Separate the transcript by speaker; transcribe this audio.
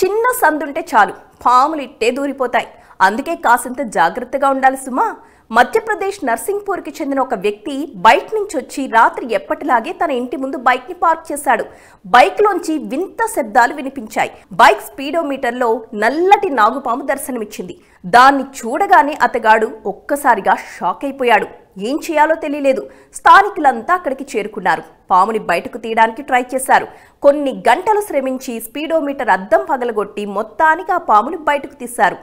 Speaker 1: చిన్న సందుంటే చాలు పాములు ఇట్టే దూరిపోతాయి అందుకే కాసింత జాగ్రత్తగా ఉండాలి సుమా మధ్యప్రదేశ్ నర్సింగ్పూర్కి చెందిన ఒక వ్యక్తి బైక్ నుంచి వచ్చి రాత్రి ఎప్పటిలాగే తన ఇంటి ముందు బైక్ని పార్క్ చేశాడు బైక్లోంచి వింత శబ్దాలు వినిపించాయి బైక్ స్పీడోమీటర్లో నల్లటి నాగుపాము దర్శనమిచ్చింది దాన్ని చూడగానే అతగాడు ఒక్కసారిగా షాక్ అయిపోయాడు ఏం చేయాలో తెలియలేదు స్థానికులంతా అక్కడికి చేరుకున్నారు పాముని బయటకు తీయడానికి ట్రై చేశారు కొన్ని గంటలు శ్రమించి స్పీడోమీటర్ అద్దం పగలగొట్టి మొత్తానికి ఆ పాముని బయటకు తీశారు